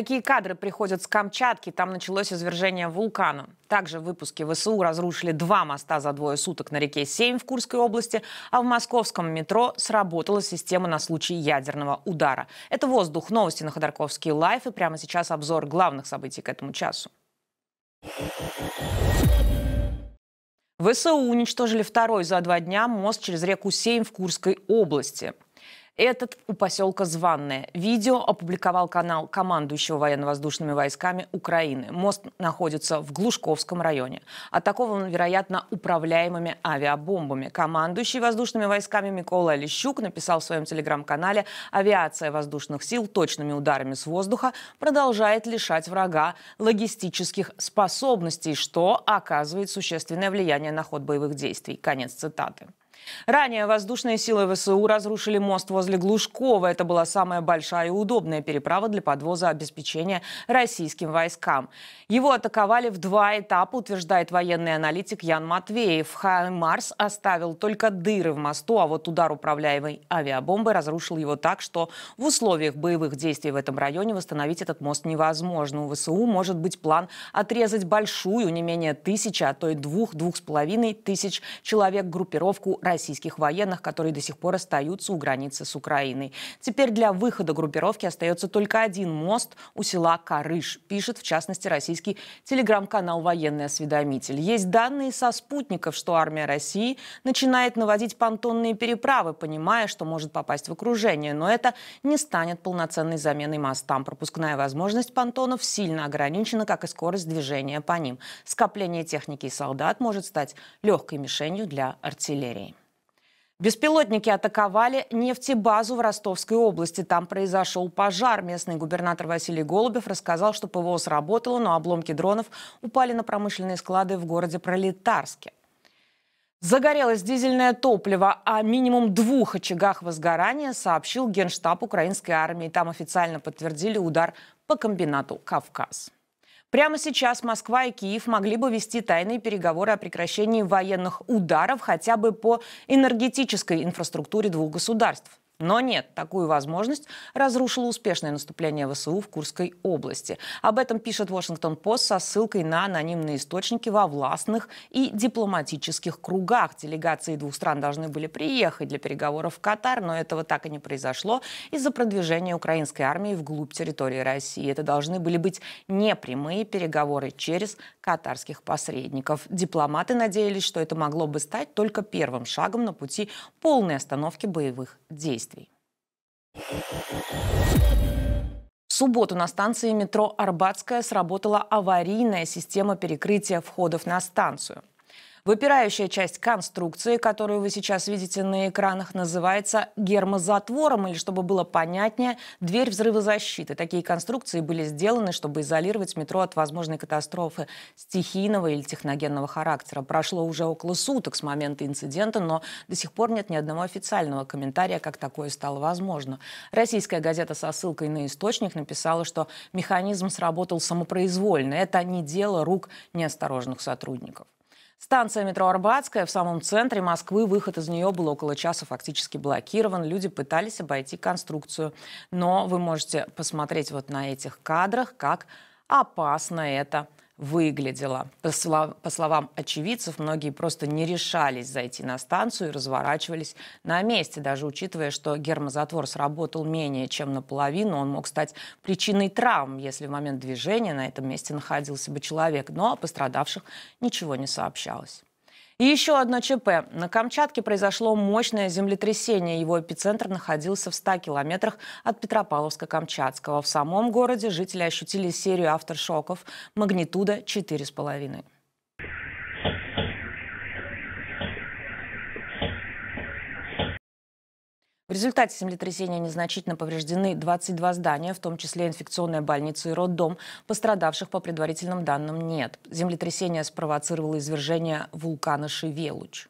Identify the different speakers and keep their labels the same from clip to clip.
Speaker 1: Такие кадры приходят с Камчатки? Там началось извержение вулкана. Также в выпуске ВСУ разрушили два моста за двое суток на реке Сейм в Курской области, а в московском метро сработала система на случай ядерного удара. Это «Воздух». Новости на Ходорковский лайф. И прямо сейчас обзор главных событий к этому часу. ВСУ уничтожили второй за два дня мост через реку Сейм в Курской области. Этот у поселка Званное. Видео опубликовал канал командующего военно-воздушными войсками Украины. Мост находится в Глушковском районе. Атакован, вероятно, управляемыми авиабомбами. Командующий воздушными войсками Микола Лещук написал в своем телеграм-канале «Авиация воздушных сил точными ударами с воздуха продолжает лишать врага логистических способностей, что оказывает существенное влияние на ход боевых действий». Конец цитаты. Ранее воздушные силы ВСУ разрушили мост возле Глушкова. Это была самая большая и удобная переправа для подвоза обеспечения российским войскам. Его атаковали в два этапа, утверждает военный аналитик Ян Матвеев. «Хаймарс» оставил только дыры в мосту, а вот удар управляемой авиабомбы разрушил его так, что в условиях боевых действий в этом районе восстановить этот мост невозможно. У ВСУ может быть план отрезать большую, не менее тысячи, а то и двух-двух с половиной тысяч человек группировку российских военных, которые до сих пор остаются у границы с Украиной. Теперь для выхода группировки остается только один мост у села Карыш, пишет в частности российский телеграм-канал «Военный осведомитель». Есть данные со спутников, что армия России начинает наводить понтонные переправы, понимая, что может попасть в окружение, но это не станет полноценной заменой мостам. Пропускная возможность понтонов сильно ограничена, как и скорость движения по ним. Скопление техники и солдат может стать легкой мишенью для артиллерии. Беспилотники атаковали нефтебазу в Ростовской области. Там произошел пожар. Местный губернатор Василий Голубев рассказал, что ПВО сработало, но обломки дронов упали на промышленные склады в городе Пролетарске. Загорелось дизельное топливо. О а минимум двух очагах возгорания сообщил Генштаб украинской армии. Там официально подтвердили удар по комбинату «Кавказ». Прямо сейчас Москва и Киев могли бы вести тайные переговоры о прекращении военных ударов хотя бы по энергетической инфраструктуре двух государств. Но нет, такую возможность разрушило успешное наступление ВСУ в Курской области. Об этом пишет Вашингтон-Пост со ссылкой на анонимные источники во властных и дипломатических кругах. Делегации двух стран должны были приехать для переговоров в Катар, но этого так и не произошло из-за продвижения украинской армии вглубь территории России. Это должны были быть непрямые переговоры через катарских посредников. Дипломаты надеялись, что это могло бы стать только первым шагом на пути полной остановки боевых действий. В субботу на станции метро «Арбатская» сработала аварийная система перекрытия входов на станцию. Выпирающая часть конструкции, которую вы сейчас видите на экранах, называется гермозатвором, или, чтобы было понятнее, дверь взрывозащиты. Такие конструкции были сделаны, чтобы изолировать метро от возможной катастрофы стихийного или техногенного характера. Прошло уже около суток с момента инцидента, но до сих пор нет ни одного официального комментария, как такое стало возможно. Российская газета со ссылкой на источник написала, что механизм сработал самопроизвольно. Это не дело рук неосторожных сотрудников. Станция метро Арбатская в самом центре Москвы. Выход из нее был около часа фактически блокирован. Люди пытались обойти конструкцию. Но вы можете посмотреть вот на этих кадрах, как опасно это выглядела. По, слов, по словам очевидцев, многие просто не решались зайти на станцию и разворачивались на месте, даже учитывая, что гермозатвор сработал менее чем наполовину, он мог стать причиной травм, если в момент движения на этом месте находился бы человек, но о пострадавших ничего не сообщалось. И еще одно ЧП. На Камчатке произошло мощное землетрясение. Его эпицентр находился в 100 километрах от Петропавловска-Камчатского. В самом городе жители ощутили серию авторшоков. Магнитуда 4,5. В результате землетрясения незначительно повреждены 22 здания, в том числе инфекционная больница и роддом. Пострадавших, по предварительным данным, нет. Землетрясение спровоцировало извержение вулкана Шивелуч.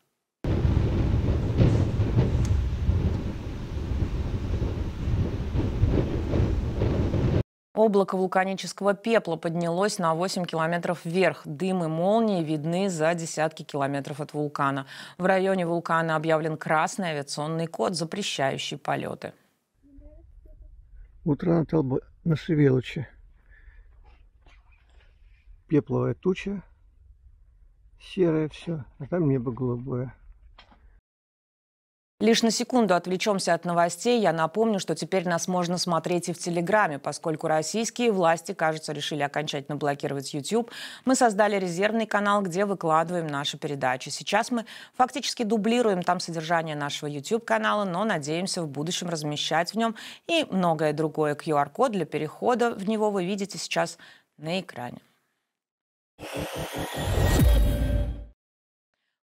Speaker 1: Облако вулканического пепла поднялось на 8 километров вверх. Дым и молнии видны за десятки километров от вулкана. В районе вулкана объявлен красный авиационный код, запрещающий полеты. Утро на, толбо... на Шевелоче. Пепловая туча, серое все, а там небо голубое. Лишь на секунду отвлечемся от новостей. Я напомню, что теперь нас можно смотреть и в Телеграме, поскольку российские власти, кажется, решили окончательно блокировать YouTube. Мы создали резервный канал, где выкладываем наши передачи. Сейчас мы фактически дублируем там содержание нашего YouTube-канала, но надеемся в будущем размещать в нем и многое другое. QR-код для перехода в него вы видите сейчас на экране.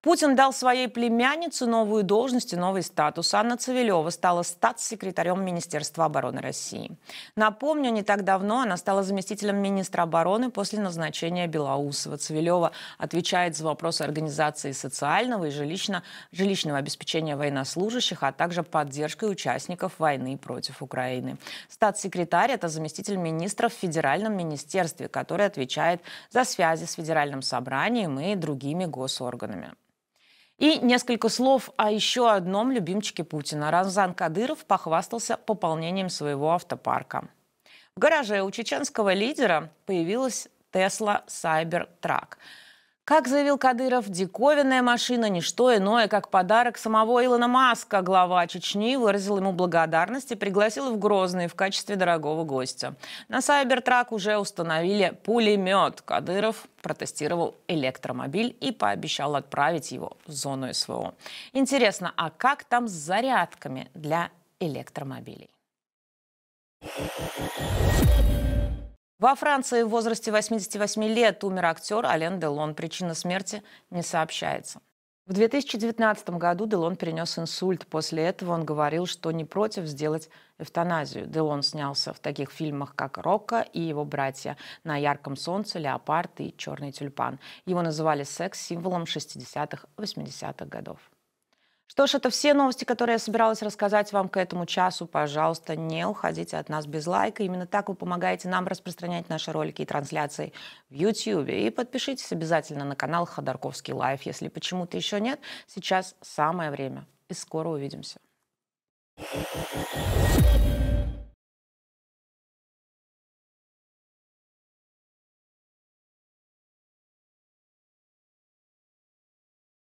Speaker 1: Путин дал своей племяннице новую должность и новый статус. Анна Цивилева стала статс-секретарем Министерства обороны России. Напомню, не так давно она стала заместителем министра обороны после назначения Белоусова. Цивилева отвечает за вопросы организации социального и жилищно жилищного обеспечения военнослужащих, а также поддержкой участников войны против Украины. Статс-секретарь – это заместитель министра в Федеральном министерстве, который отвечает за связи с Федеральным собранием и другими госорганами. И несколько слов о еще одном любимчике Путина. Рамзан Кадыров похвастался пополнением своего автопарка. В гараже у чеченского лидера появилась Tesla Cybertruck – как заявил Кадыров, диковинная машина – ничто иное, как подарок самого Илона Маска. Глава Чечни выразил ему благодарность и пригласил в Грозный в качестве дорогого гостя. На Сайбертрак уже установили пулемет. Кадыров протестировал электромобиль и пообещал отправить его в зону СВО. Интересно, а как там с зарядками для электромобилей? Во Франции в возрасте 88 лет умер актер Ален Делон. Причина смерти не сообщается. В 2019 году Делон перенес инсульт. После этого он говорил, что не против сделать эвтаназию. Делон снялся в таких фильмах, как «Рокко» и его братья «На ярком солнце», «Леопард» и «Черный тюльпан». Его называли секс-символом 60-х-80-х годов. Что ж, это все новости, которые я собиралась рассказать вам к этому часу. Пожалуйста, не уходите от нас без лайка. Именно так вы помогаете нам распространять наши ролики и трансляции в YouTube. И подпишитесь обязательно на канал Ходорковский Лайф. Если почему-то еще нет, сейчас самое время. И скоро увидимся.